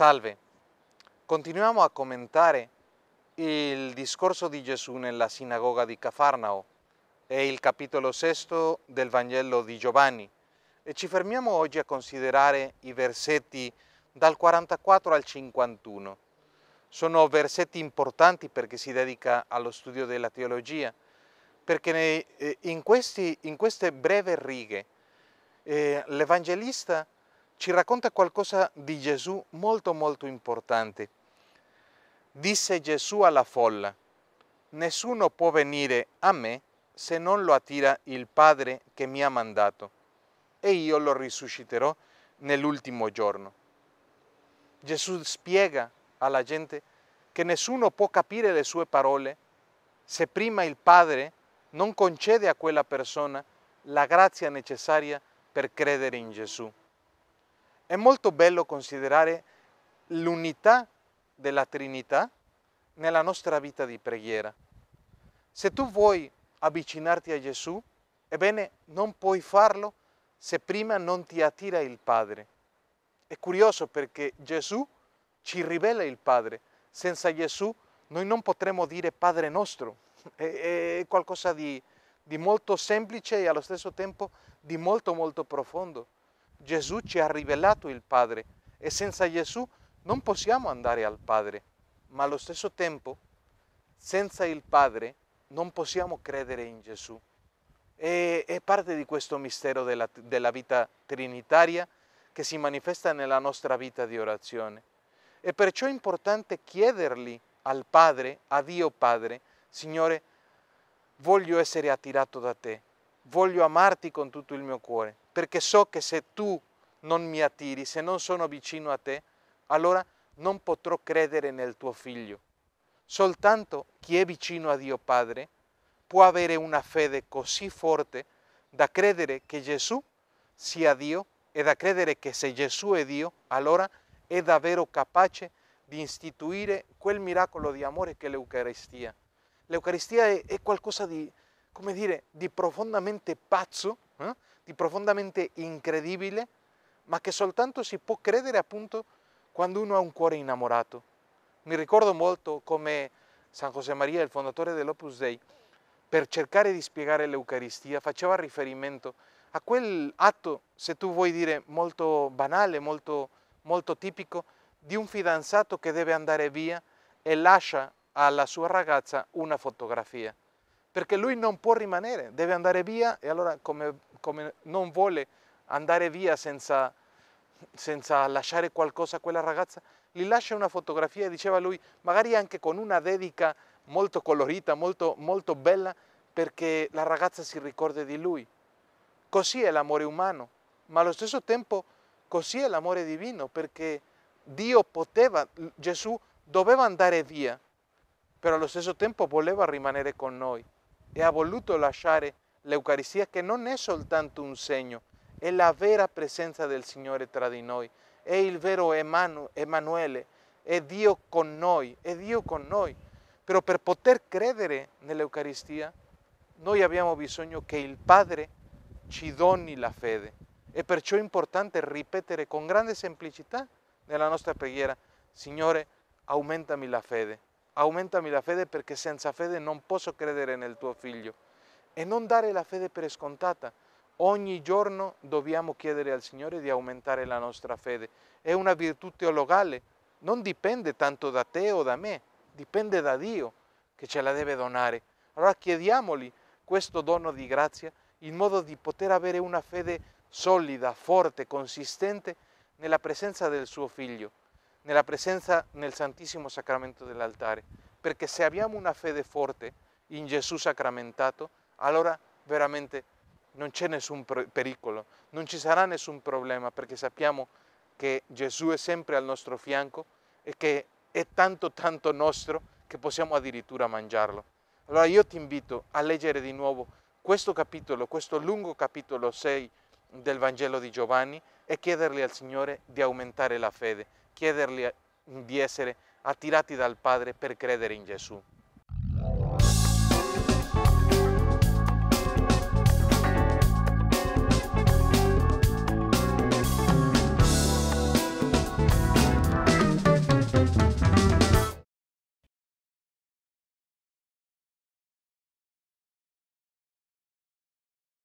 Salve. Continuiamo a commentare il discorso di Gesù nella sinagoga di Cafarnao e il capitolo sesto del Vangelo di Giovanni e ci fermiamo oggi a considerare i versetti dal 44 al 51. Sono versetti importanti perché si dedica allo studio della teologia, perché eh, in, questi, in queste breve righe eh, l'Evangelista ci racconta qualcosa di Gesù molto molto importante. Disse Gesù alla folla, nessuno può venire a me se non lo attira il Padre che mi ha mandato e io lo risusciterò nell'ultimo giorno. Gesù spiega alla gente che nessuno può capire le sue parole se prima il Padre non concede a quella persona la grazia necessaria per credere in Gesù. È molto bello considerare l'unità della Trinità nella nostra vita di preghiera. Se tu vuoi avvicinarti a Gesù, ebbene non puoi farlo se prima non ti attira il Padre. È curioso perché Gesù ci rivela il Padre. Senza Gesù noi non potremmo dire Padre nostro. È, è qualcosa di, di molto semplice e allo stesso tempo di molto molto profondo. Gesù ci ha rivelato il Padre e senza Gesù non possiamo andare al Padre, ma allo stesso tempo senza il Padre non possiamo credere in Gesù. E, è parte di questo mistero della, della vita trinitaria che si manifesta nella nostra vita di orazione. E perciò è importante chiedergli al Padre, a Dio Padre, Signore, voglio essere attirato da te, voglio amarti con tutto il mio cuore, perché so che se tu non mi attiri, se non sono vicino a te, allora non potrò credere nel tuo figlio. Soltanto chi è vicino a Dio Padre può avere una fede così forte da credere che Gesù sia Dio e da credere che se Gesù è Dio, allora è davvero capace di istituire quel miracolo di amore che è l'Eucaristia. L'Eucaristia è, è qualcosa di, come dire, di profondamente pazzo eh? di profondamente incredibile, ma che soltanto si può credere appunto quando uno ha un cuore innamorato. Mi ricordo molto come San José Maria, il fondatore dell'Opus Dei, per cercare di spiegare l'Eucaristia faceva riferimento a quell'atto, se tu vuoi dire, molto banale, molto, molto tipico, di un fidanzato che deve andare via e lascia alla sua ragazza una fotografia perché lui non può rimanere, deve andare via e allora come, come non vuole andare via senza, senza lasciare qualcosa a quella ragazza, gli lascia una fotografia, e diceva lui, magari anche con una dedica molto colorita, molto, molto bella, perché la ragazza si ricorda di lui. Così è l'amore umano, ma allo stesso tempo così è l'amore divino, perché Dio poteva, Gesù doveva andare via, però allo stesso tempo voleva rimanere con noi e ha voluto lasciare l'Eucaristia che non è soltanto un segno, è la vera presenza del Signore tra di noi, è il vero Emanu- Emanuele, è Dio con noi, è Dio con noi. Però per poter credere nell'Eucaristia noi abbiamo bisogno che il Padre ci doni la fede. E perciò è importante ripetere con grande semplicità nella nostra preghiera, Signore, aumentami la fede aumentami la fede perché senza fede non posso credere nel tuo figlio. E non dare la fede per scontata. Ogni giorno dobbiamo chiedere al Signore di aumentare la nostra fede. È una virtù teologale, non dipende tanto da te o da me, dipende da Dio che ce la deve donare. Allora chiediamoli questo dono di grazia in modo di poter avere una fede solida, forte, consistente nella presenza del suo figlio nella presenza nel Santissimo Sacramento dell'altare, perché se abbiamo una fede forte in Gesù sacramentato, allora veramente non c'è nessun pericolo, non ci sarà nessun problema, perché sappiamo che Gesù è sempre al nostro fianco e che è tanto tanto nostro che possiamo addirittura mangiarlo. Allora io ti invito a leggere di nuovo questo capitolo, questo lungo capitolo 6 del Vangelo di Giovanni e chiederle al Signore di aumentare la fede chiedergli eh, di essere attirati dal Padre per credere in Gesù.